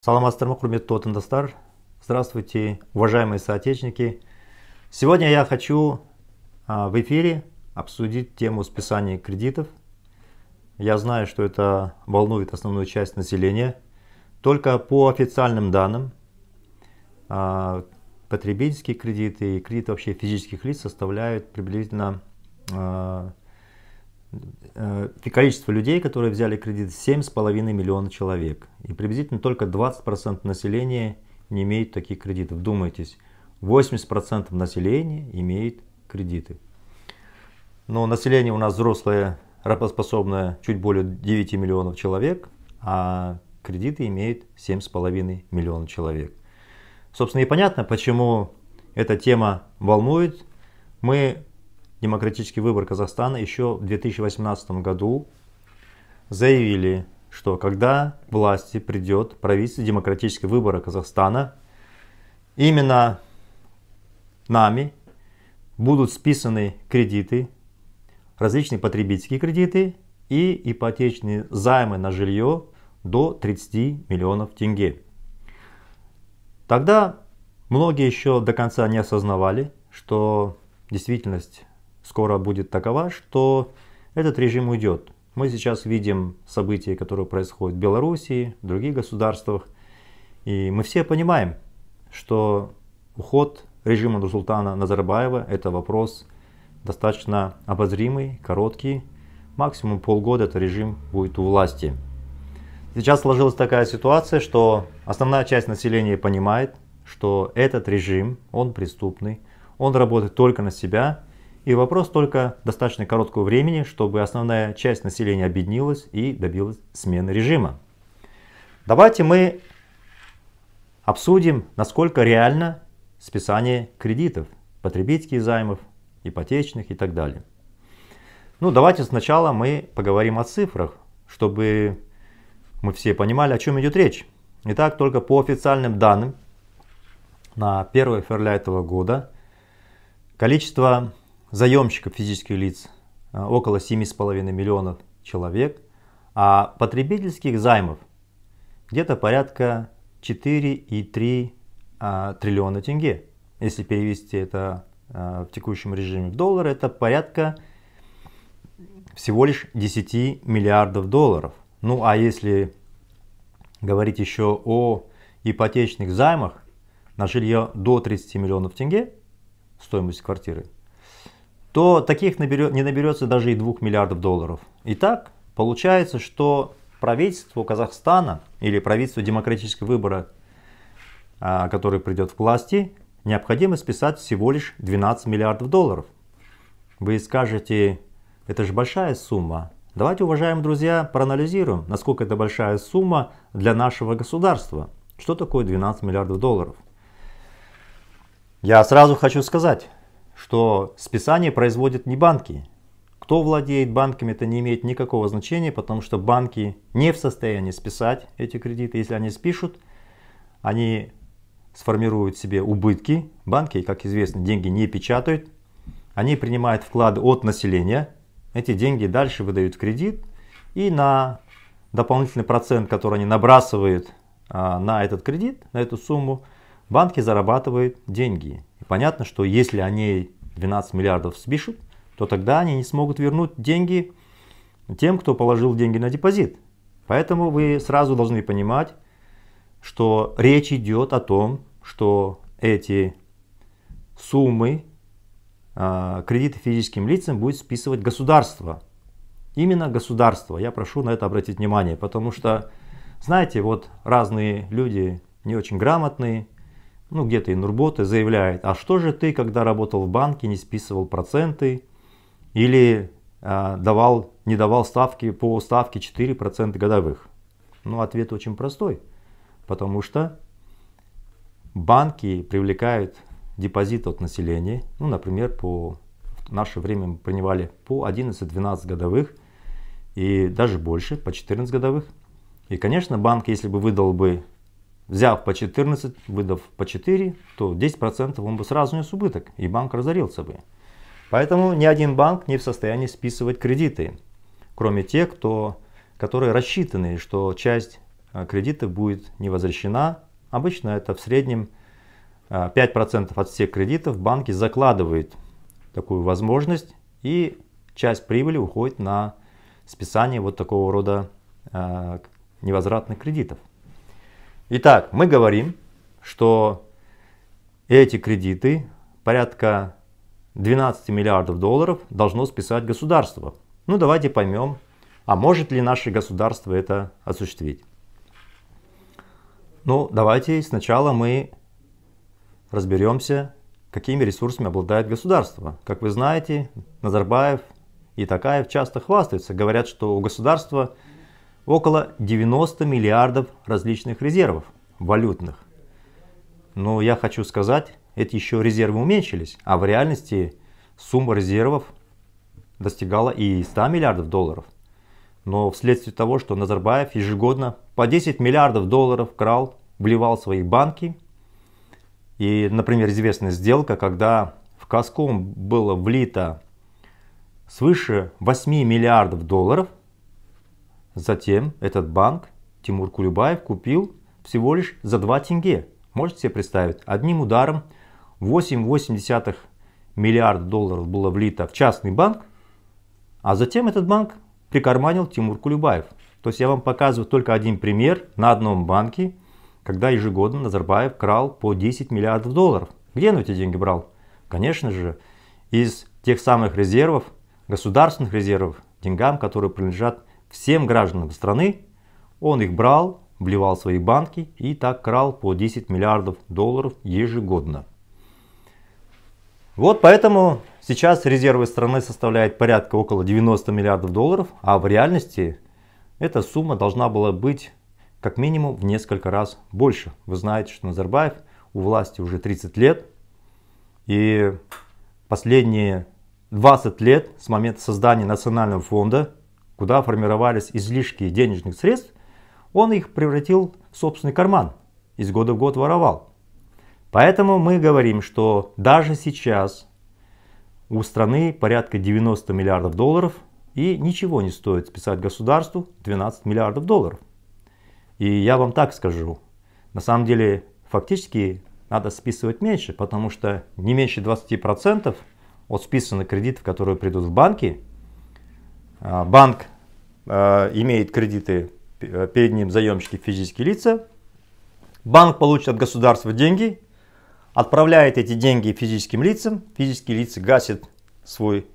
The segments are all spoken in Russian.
Саламастырмы, құрметті отындастар. Здравствуйте, уважаемые соотечественники. Сегодня я хочу а, в эфире обсудить тему списания кредитов. Я знаю, что это волнует основную часть населения. Только по официальным данным а, потребительские кредиты и кредиты вообще физических лиц составляют приблизительно а, Э, и количество людей, которые взяли кредит, 7,5 миллиона человек. И приблизительно только 20% населения не имеет таких кредитов. Вдумайтесь, 80% населения имеет кредиты. Но население у нас взрослое, работоспособное чуть более 9 миллионов человек, а кредиты имеет 7,5 миллиона человек. Собственно, и понятно, почему эта тема волнует. Мы демократический выбор Казахстана еще в 2018 году заявили, что когда власти придет правительство демократического выбора Казахстана, именно нами будут списаны кредиты, различные потребительские кредиты и ипотечные займы на жилье до 30 миллионов тенге. Тогда многие еще до конца не осознавали, что действительность скоро будет такова, что этот режим уйдет. Мы сейчас видим события, которые происходят в Белоруссии, в других государствах. И мы все понимаем, что уход режима Нурсултана Назарбаева – это вопрос достаточно обозримый, короткий. Максимум полгода этот режим будет у власти. Сейчас сложилась такая ситуация, что основная часть населения понимает, что этот режим, он преступный, он работает только на себя – и вопрос только достаточно короткого времени, чтобы основная часть населения объединилась и добилась смены режима. Давайте мы обсудим, насколько реально списание кредитов, потребительских займов, ипотечных и так далее. Ну, давайте сначала мы поговорим о цифрах, чтобы мы все понимали, о чем идет речь. Итак, только по официальным данным на 1 февраля этого года количество заемщиков физических лиц э, около 7,5 миллионов человек, а потребительских займов где-то порядка 4,3 а, триллиона тенге. Если перевести это э, в текущем режиме в доллары, это порядка всего лишь 10 миллиардов долларов. Ну а если говорить еще о ипотечных займах на жилье до 30 миллионов тенге, стоимость квартиры – то таких наберет, не наберется даже и 2 миллиардов долларов. Итак, получается, что правительство Казахстана или правительство демократического выбора, а, который придет в власти, необходимо списать всего лишь 12 миллиардов долларов. Вы скажете, это же большая сумма. Давайте, уважаемые друзья, проанализируем, насколько это большая сумма для нашего государства. Что такое 12 миллиардов долларов? Я сразу хочу сказать, что списание производят не банки. Кто владеет банками, это не имеет никакого значения, потому что банки не в состоянии списать эти кредиты. Если они спишут, они сформируют себе убытки. Банки, как известно, деньги не печатают. Они принимают вклады от населения. Эти деньги дальше выдают кредит. И на дополнительный процент, который они набрасывают а, на этот кредит, на эту сумму, банки зарабатывают деньги. И понятно, что если они 12 миллиардов спишут, то тогда они не смогут вернуть деньги тем, кто положил деньги на депозит. Поэтому вы сразу должны понимать, что речь идет о том, что эти суммы а, кредиты физическим лицам будет списывать государство. Именно государство. Я прошу на это обратить внимание, потому что, знаете, вот разные люди не очень грамотные, ну где-то и Нурбота, заявляет, а что же ты, когда работал в банке, не списывал проценты или э, давал, не давал ставки по ставке 4% годовых? Ну, ответ очень простой, потому что банки привлекают депозит от населения, ну, например, по в наше время мы принимали по 11-12 годовых и даже больше, по 14 годовых. И, конечно, банк, если бы выдал бы взяв по 14, выдав по 4, то 10% он бы сразу нес убыток, и банк разорился бы. Поэтому ни один банк не в состоянии списывать кредиты, кроме тех, кто, которые рассчитаны, что часть э, кредита будет не возвращена. Обычно это в среднем 5% э, от всех кредитов банки закладывают такую возможность, и часть прибыли уходит на списание вот такого рода э, невозвратных кредитов. Итак, мы говорим, что эти кредиты, порядка 12 миллиардов долларов, должно списать государство. Ну давайте поймем, а может ли наше государство это осуществить. Ну давайте сначала мы разберемся, какими ресурсами обладает государство. Как вы знаете, Назарбаев и Такаев часто хвастаются, говорят, что у государства около 90 миллиардов различных резервов валютных. Но я хочу сказать, эти еще резервы уменьшились, а в реальности сумма резервов достигала и 100 миллиардов долларов. Но вследствие того, что Назарбаев ежегодно по 10 миллиардов долларов крал, вливал в свои банки. И, например, известная сделка, когда в Каском было влито свыше 8 миллиардов долларов – Затем этот банк Тимур Кулебаев купил всего лишь за 2 тенге. Можете себе представить, одним ударом 8,8 миллиарда долларов было влито в частный банк, а затем этот банк прикарманил Тимур Кулебаев. То есть я вам показываю только один пример на одном банке, когда ежегодно Назарбаев крал по 10 миллиардов долларов. Где он эти деньги брал? Конечно же, из тех самых резервов, государственных резервов, деньгам, которые принадлежат всем гражданам страны. Он их брал, вливал в свои банки и так крал по 10 миллиардов долларов ежегодно. Вот поэтому сейчас резервы страны составляют порядка около 90 миллиардов долларов, а в реальности эта сумма должна была быть как минимум в несколько раз больше. Вы знаете, что Назарбаев у власти уже 30 лет, и последние 20 лет с момента создания Национального фонда куда формировались излишки денежных средств, он их превратил в собственный карман, из года в год воровал. Поэтому мы говорим, что даже сейчас у страны порядка 90 миллиардов долларов и ничего не стоит списать государству 12 миллиардов долларов. И я вам так скажу, на самом деле фактически надо списывать меньше, потому что не меньше 20% от списанных кредитов, которые придут в банки, а, банк а, имеет кредиты, э, перед ним заемщики физические лица, банк получит от государства деньги, отправляет эти деньги физическим лицам, физические лица гасят свой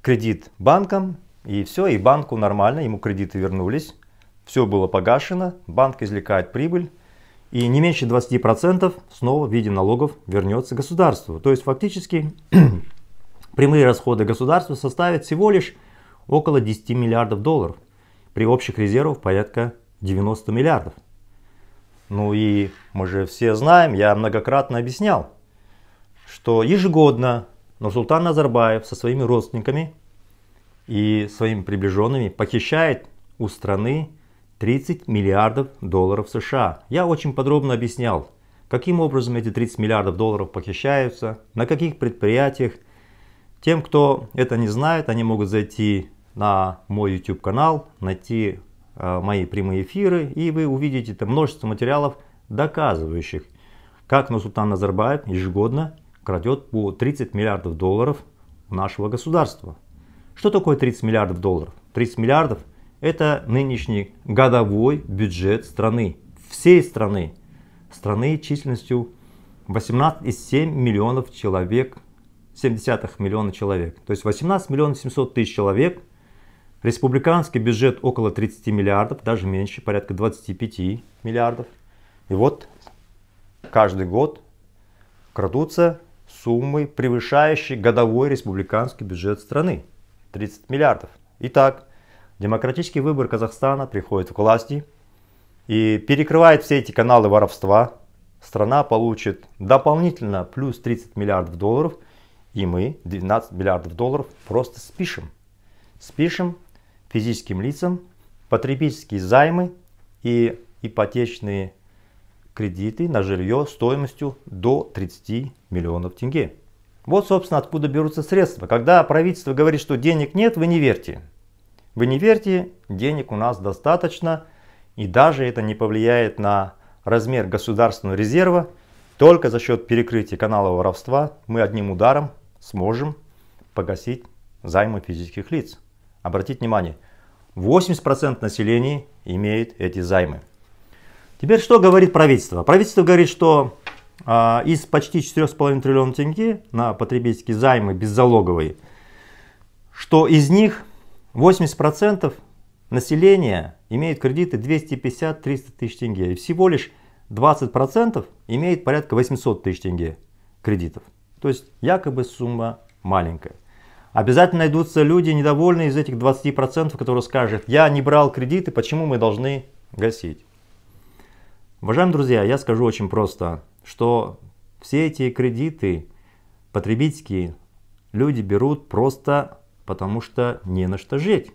кредит банком и все, и банку нормально, ему кредиты вернулись, все было погашено, банк извлекает прибыль, и не меньше 20% снова в виде налогов вернется государству. То есть фактически прямые расходы государства составят всего лишь около 10 миллиардов долларов, при общих резервах порядка 90 миллиардов. Ну и мы же все знаем, я многократно объяснял, что ежегодно Нурсултан Назарбаев со своими родственниками и своими приближенными похищает у страны 30 миллиардов долларов США. Я очень подробно объяснял, каким образом эти 30 миллиардов долларов похищаются, на каких предприятиях. Тем, кто это не знает, они могут зайти на мой YouTube канал, найти э, мои прямые эфиры, и вы увидите там множество материалов, доказывающих, как Нурсултан Назарбаев ежегодно крадет по 30 миллиардов долларов нашего государства. Что такое 30 миллиардов долларов? 30 миллиардов – это нынешний годовой бюджет страны, всей страны, страны численностью 18,7 миллионов человек, 0,7 миллионов человек. То есть 18 миллионов 700 тысяч человек Республиканский бюджет около 30 миллиардов, даже меньше, порядка 25 миллиардов. И вот каждый год крадутся суммы, превышающие годовой республиканский бюджет страны. 30 миллиардов. Итак, демократический выбор Казахстана приходит к власти и перекрывает все эти каналы воровства. Страна получит дополнительно плюс 30 миллиардов долларов, и мы 12 миллиардов долларов просто спишем. Спишем физическим лицам, потребительские займы и ипотечные кредиты на жилье стоимостью до 30 миллионов тенге. Вот, собственно, откуда берутся средства. Когда правительство говорит, что денег нет, вы не верьте. Вы не верьте, денег у нас достаточно, и даже это не повлияет на размер государственного резерва. Только за счет перекрытия канала воровства мы одним ударом сможем погасить займы физических лиц. Обратите внимание, 80% населения имеет эти займы. Теперь что говорит правительство? Правительство говорит, что а, из почти 4,5 триллиона тенге на потребительские займы беззалоговые, что из них 80% населения имеет кредиты 250-300 тысяч тенге. И всего лишь 20% имеет порядка 800 тысяч тенге кредитов. То есть якобы сумма маленькая. Обязательно найдутся люди недовольные из этих 20%, которые скажут, я не брал кредиты, почему мы должны гасить? Уважаемые друзья, я скажу очень просто, что все эти кредиты потребительские люди берут просто потому, что не на что жить.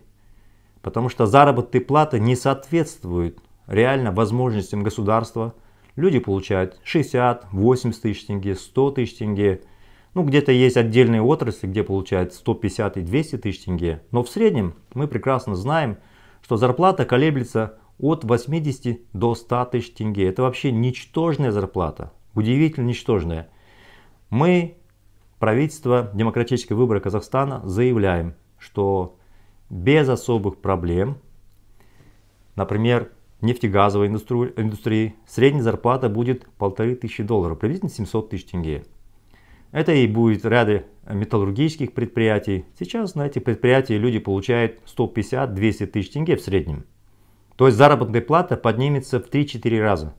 Потому что заработные платы не соответствуют реально возможностям государства. Люди получают 60, 80 тысяч тенге, 100 тысяч тенге – ну, где-то есть отдельные отрасли, где получают 150 и 200 тысяч тенге. Но в среднем мы прекрасно знаем, что зарплата колеблется от 80 до 100 тысяч тенге. Это вообще ничтожная зарплата, удивительно ничтожная. Мы, правительство демократического выборы Казахстана, заявляем, что без особых проблем, например, нефтегазовой индустрии, индустрии средняя зарплата будет 1500 долларов, приблизительно 700 тысяч тенге. Это и будет ряды металлургических предприятий. Сейчас на эти предприятия люди получают 150-200 тысяч тенге в среднем. То есть заработная плата поднимется в 3-4 раза.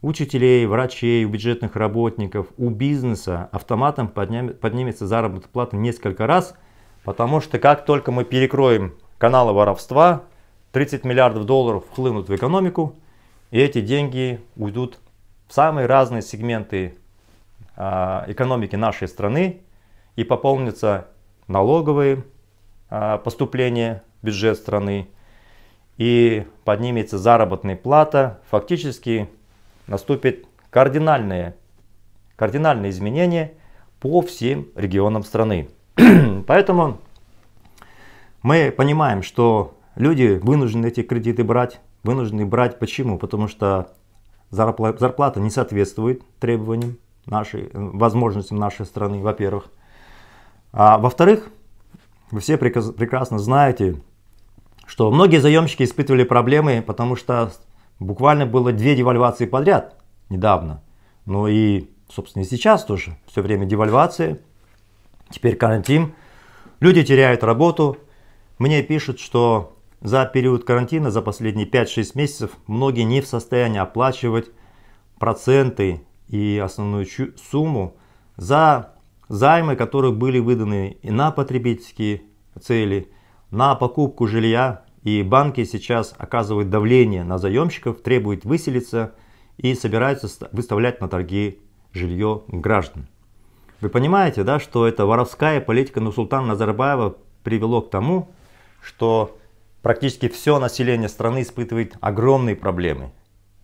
учителей, врачей, у бюджетных работников, у бизнеса автоматом поднимется заработная плата несколько раз, потому что как только мы перекроем каналы воровства, 30 миллиардов долларов хлынут в экономику, и эти деньги уйдут в самые разные сегменты а, экономики нашей страны и пополнится налоговые а, поступления в бюджет страны и поднимется заработная плата, фактически наступит кардинальные, кардинальные изменения по всем регионам страны. Поэтому мы понимаем, что люди вынуждены эти кредиты брать. Вынуждены брать почему? Потому что зарплата не соответствует требованиям нашей, э, возможностям нашей страны, во-первых. А, во-вторых, вы все прекрасно знаете, что многие заемщики испытывали проблемы, потому что буквально было две девальвации подряд недавно. Ну и, собственно, и сейчас тоже все время девальвации, теперь карантин, люди теряют работу. Мне пишут, что за период карантина, за последние 5-6 месяцев, многие не в состоянии оплачивать проценты и основную сумму за займы, которые были выданы и на потребительские цели, на покупку жилья. И банки сейчас оказывают давление на заемщиков, требуют выселиться и собираются выставлять на торги жилье граждан. Вы понимаете, да, что эта воровская политика Нусултана Назарбаева привело к тому, что практически все население страны испытывает огромные проблемы.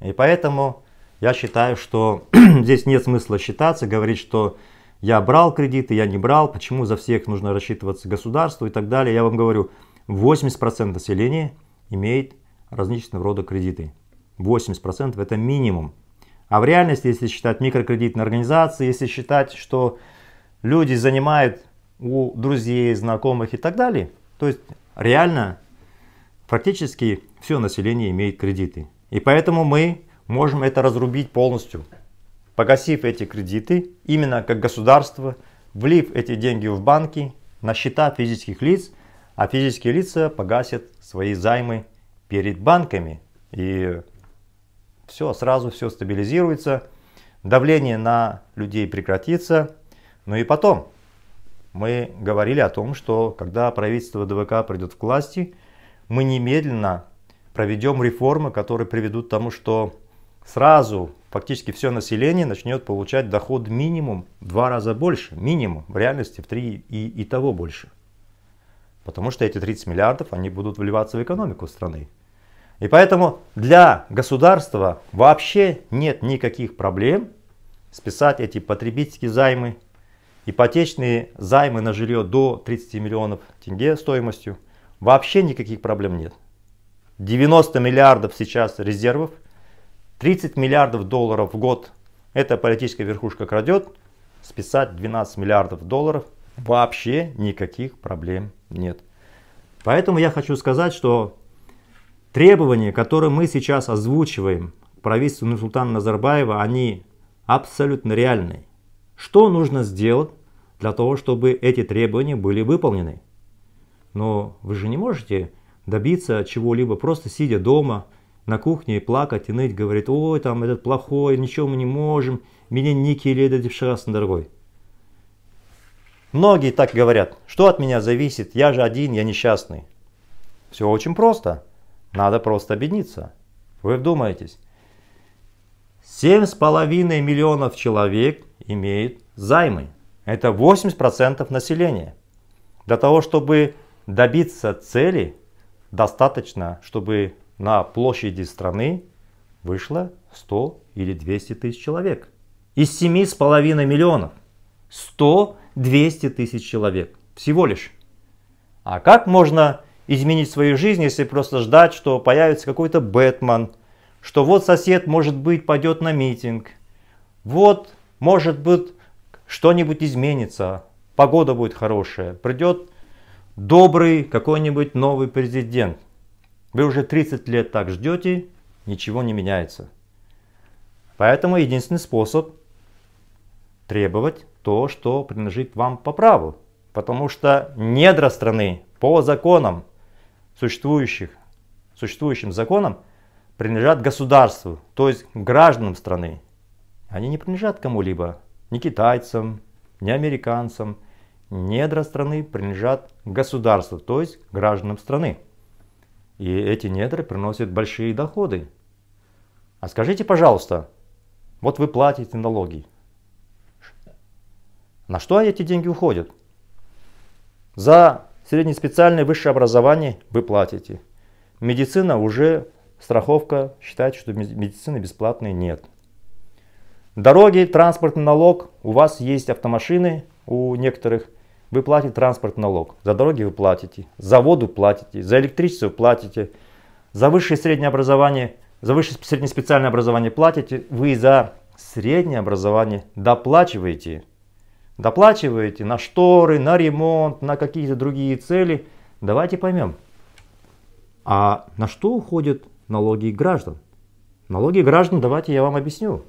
И поэтому я считаю, что здесь нет смысла считаться, говорить, что я брал кредиты, я не брал, почему за всех нужно рассчитываться государству и так далее. Я вам говорю, 80% населения имеет различного рода кредиты. 80% это минимум. А в реальности, если считать микрокредитные организации, если считать, что люди занимают у друзей, знакомых и так далее, то есть реально практически все население имеет кредиты. И поэтому мы можем это разрубить полностью, погасив эти кредиты, именно как государство, влив эти деньги в банки на счета физических лиц, а физические лица погасят свои займы перед банками. И все, сразу все стабилизируется, давление на людей прекратится. Ну и потом, мы говорили о том, что когда правительство ДВК придет к власти, мы немедленно проведем реформы, которые приведут к тому, что сразу фактически все население начнет получать доход минимум в два раза больше, минимум, в реальности в три и, и того больше. Потому что эти 30 миллиардов, они будут вливаться в экономику страны. И поэтому для государства вообще нет никаких проблем списать эти потребительские займы, ипотечные займы на жилье до 30 миллионов тенге стоимостью. Вообще никаких проблем нет. 90 миллиардов сейчас резервов – 30 миллиардов долларов в год эта политическая верхушка крадет, списать 12 миллиардов долларов вообще никаких проблем нет. Поэтому я хочу сказать, что требования, которые мы сейчас озвучиваем правительству Нурсултана Назарбаева, они абсолютно реальны. Что нужно сделать для того, чтобы эти требования были выполнены? Но вы же не можете добиться чего-либо просто сидя дома, на кухне и плакать, и ныть, говорит, ой, там этот плохой, ничего мы не можем, меня Ники ледит вчера на дорогой. Многие так говорят, что от меня зависит, я же один, я несчастный. Все очень просто, надо просто объединиться. Вы вдумаетесь, 7,5 миллионов человек имеют займы. Это 80% населения. Для того, чтобы добиться цели, достаточно, чтобы на площади страны вышло 100 или 200 тысяч человек. Из 7,5 миллионов. 100-200 тысяч человек. Всего лишь. А как можно изменить свою жизнь, если просто ждать, что появится какой-то Бэтмен, что вот сосед, может быть, пойдет на митинг, вот, может быть, что-нибудь изменится, погода будет хорошая, придет добрый какой-нибудь новый президент. Вы уже 30 лет так ждете, ничего не меняется. Поэтому единственный способ требовать то, что принадлежит вам по праву. Потому что недра страны по законам существующих, существующим законам принадлежат государству, то есть гражданам страны. Они не принадлежат кому-либо, ни китайцам, ни американцам. Недра страны принадлежат государству, то есть гражданам страны. И эти недры приносят большие доходы. А скажите, пожалуйста, вот вы платите налоги. На что эти деньги уходят? За среднеспециальное высшее образование вы платите. Медицина уже, страховка, считает, что медицины бесплатной нет. Дороги, транспортный налог, у вас есть автомашины у некоторых, вы платите транспорт налог. За дороги вы платите, за воду платите, за электричество платите, за высшее и среднее образование, за высшее и среднее специальное образование платите, вы за среднее образование доплачиваете. Доплачиваете на шторы, на ремонт, на какие-то другие цели. Давайте поймем, а на что уходят налоги граждан? Налоги граждан, давайте я вам объясню.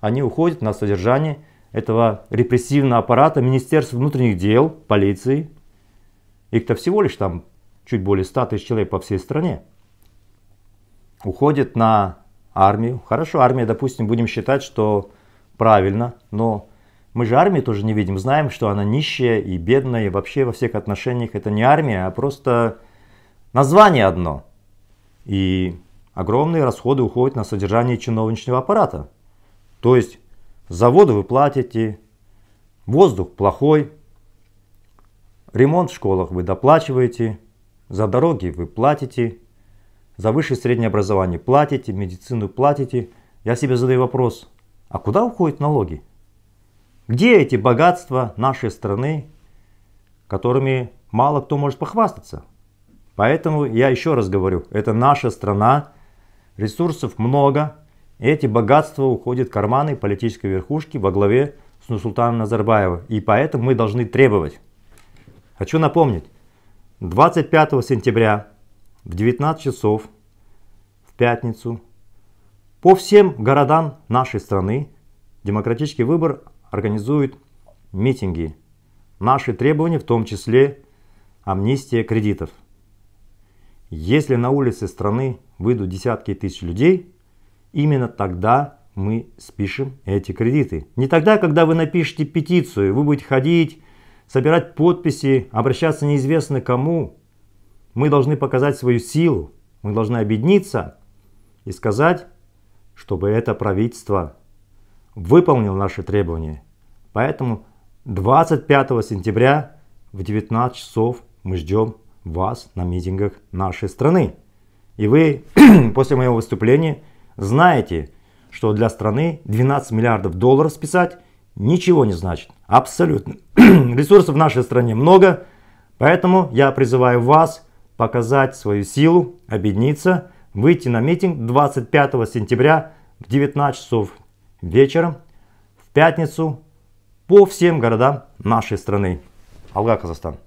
Они уходят на содержание этого репрессивного аппарата Министерства внутренних дел, полиции. Их-то всего лишь там чуть более 100 тысяч человек по всей стране. Уходит на армию. Хорошо, армия, допустим, будем считать, что правильно, но мы же армии тоже не видим, знаем, что она нищая и бедная, и вообще во всех отношениях это не армия, а просто название одно. И огромные расходы уходят на содержание чиновничного аппарата. То есть за вы платите, воздух плохой, ремонт в школах вы доплачиваете, за дороги вы платите, за высшее и среднее образование платите, медицину платите. Я себе задаю вопрос, а куда уходят налоги? Где эти богатства нашей страны, которыми мало кто может похвастаться? Поэтому я еще раз говорю, это наша страна, ресурсов много, эти богатства уходят в карманы политической верхушки во главе с Нусултаном Назарбаева. И поэтому мы должны требовать. Хочу напомнить, 25 сентября в 19 часов в пятницу по всем городам нашей страны демократический выбор организует митинги. Наши требования, в том числе амнистия кредитов. Если на улице страны выйдут десятки тысяч людей, Именно тогда мы спишем эти кредиты. Не тогда, когда вы напишете петицию, вы будете ходить, собирать подписи, обращаться неизвестно кому. Мы должны показать свою силу, мы должны объединиться и сказать, чтобы это правительство выполнило наши требования. Поэтому 25 сентября в 19 часов мы ждем вас на митингах нашей страны. И вы после моего выступления знаете, что для страны 12 миллиардов долларов списать ничего не значит. Абсолютно. Ресурсов в нашей стране много, поэтому я призываю вас показать свою силу, объединиться, выйти на митинг 25 сентября в 19 часов вечера в пятницу по всем городам нашей страны. Алга, Казахстан.